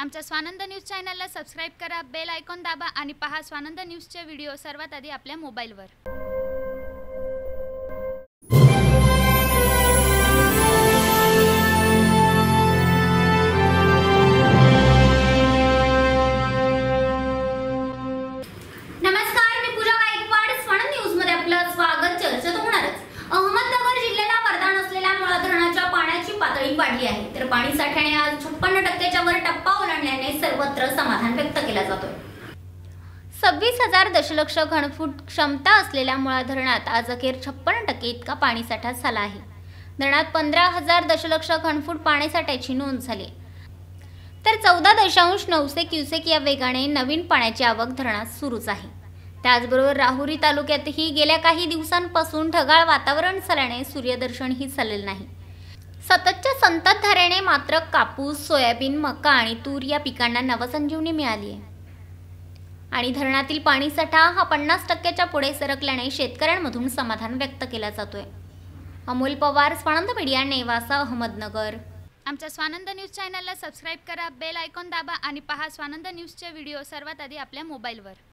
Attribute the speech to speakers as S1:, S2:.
S1: आमच्या स्वानंद न्यूज चॅनलला सबस्क्राईब करा बेल आयकॉन दाबा आणि पहा स्वानंद न्यूजचे व्हिडिओ सर्वात आधी आपल्या मोबाईलवर
S2: वाढली आहे तर पाणी साठ्याने आज छप्पन्न टक्क्याच्या वर टप्पा ओलांडल्याने सर्वत्र समाधान व्यक्त केला जातोय सव्वीस हजार दशलक्ष घनफूट क्षमता असलेल्या मुळा धरणात आज अखेर छप्पन्न टक्के इतका पाणीसाठा झाला आहे धरणात पंधरा हजार दशलक्ष घनफूट पाणीसाठ्याची नोंद झाली तर चौदा दशांश नऊशे क्युसेक या वेगाने नवीन पाण्याची आवक धरणात सुरूच आहे त्याचबरोबर राहुरी तालुक्यातही गेल्या काही दिवसांपासून ढगाळ वातावरण झाल्याने सूर्यदर्शनही झालेलं नाही सततच्या संततधारेने मात्र कापूस सोयाबीन मका आणि तूर या पिकांना नवसंजीवनी मिळाली आहे आणि धरणातील पाणीसाठा हा पन्नास टक्क्याच्या पुढे सरकल्याने शेतकऱ्यांमधून समाधान व्यक्त केला जातोय अमोल पवार स्वानंद मीडिया नेवासा अहमदनगर
S1: आमच्या स्वानंद न्यूज चॅनलला सबस्क्राईब करा बेल आयकॉन दाबा आणि पहा स्वानंद न्यूजचे व्हिडिओ सर्वात आधी आपल्या मोबाईलवर